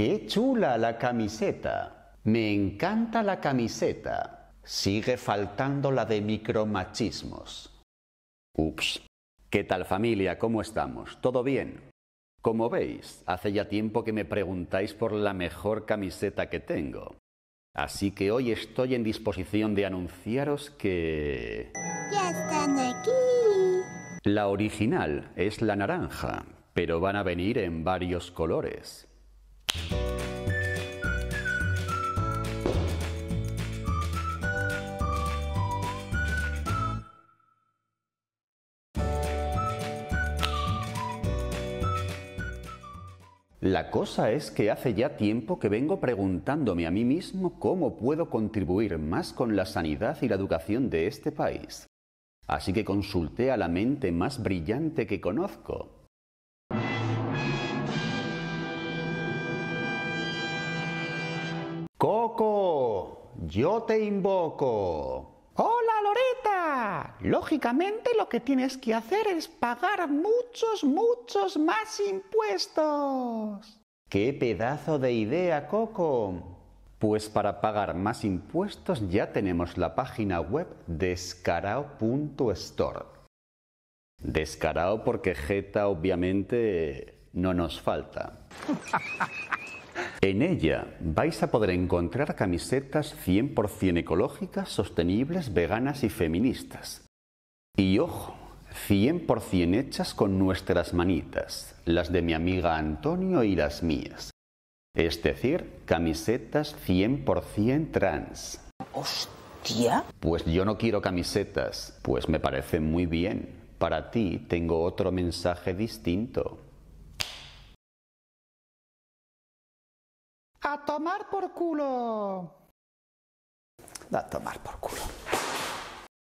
¡Qué chula la camiseta! Me encanta la camiseta. Sigue faltando la de micromachismos. Ups. ¿Qué tal familia? ¿Cómo estamos? ¿Todo bien? Como veis, hace ya tiempo que me preguntáis por la mejor camiseta que tengo. Así que hoy estoy en disposición de anunciaros que... ¡Ya están aquí! La original es la naranja, pero van a venir en varios colores. La cosa es que hace ya tiempo que vengo preguntándome a mí mismo cómo puedo contribuir más con la sanidad y la educación de este país. Así que consulté a la mente más brillante que conozco, ¡Coco! yo te invoco. Hola Loreta. Lógicamente lo que tienes que hacer es pagar muchos, muchos más impuestos. ¡Qué pedazo de idea, Coco! Pues para pagar más impuestos ya tenemos la página web descarao.store. Descarao porque Jeta obviamente no nos falta. En ella vais a poder encontrar camisetas 100% ecológicas, sostenibles, veganas y feministas. Y ojo, 100% hechas con nuestras manitas, las de mi amiga Antonio y las mías. Es decir, camisetas 100% trans. ¡Hostia! Pues yo no quiero camisetas, pues me parecen muy bien. Para ti tengo otro mensaje distinto. A tomar por culo. A tomar por culo.